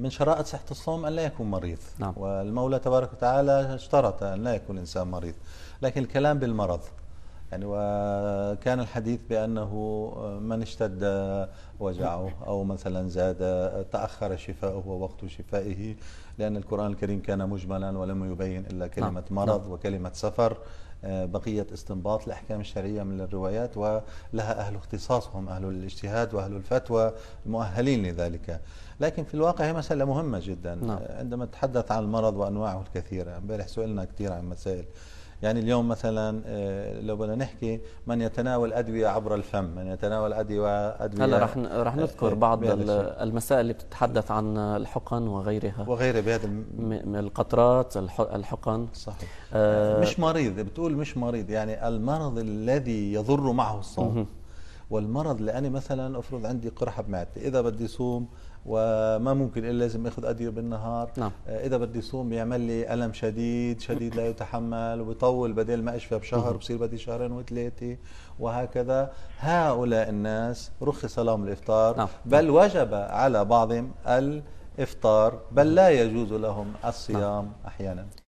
من شرائط صحة الصوم أن لا يكون مريض نعم. والمولى تبارك وتعالى اشترط أن لا يكون الإنسان مريض لكن الكلام بالمرض يعني وكان الحديث بأنه من اشتد وجعه أو مثلا زاد تأخر شفاؤه ووقت شفائه لأن القرآن الكريم كان مجملا ولم يبين إلا نعم، كلمة نعم. مرض وكلمة سفر آه، بقية استنباط الأحكام الشرعية من الروايات ولها أهل اختصاصهم أهل الاجتهاد وأهل الفتوى المؤهلين لذلك لكن في الواقع هي مسألة مهمة جدا نعم. عندما نتحدث عن المرض وأنواعه الكثيرة امبارح سئلنا كثير عن مسائل يعني اليوم مثلا آه، لو بدنا نحكي من يتناول أدوية عبر الفم من يتناول أدوية أدوية هلا رح رح آه، نذكر آه، بعض المسائل اللي بتتحدث عن الحقن وغيرها وغيرها بهذا القطرات الحقن صحيح آه مش مريض بتقول مش مريض يعني المرض الذي يضر معه الصوم والمرض لاني مثلا افرض عندي قرحه بمعدتي اذا بدي صوم وما ممكن الا لازم اخذ ادويه بالنهار نعم. آه، اذا بدي صوم بيعمل لي الم شديد شديد لا يتحمل ويطول بدل ما اشفى بشهر بصير بدي شهرين وثلاثه وهكذا هؤلاء الناس رخص لهم الافطار نعم. بل وجب على بعضهم الافطار بل لا يجوز لهم الصيام نعم. احيانا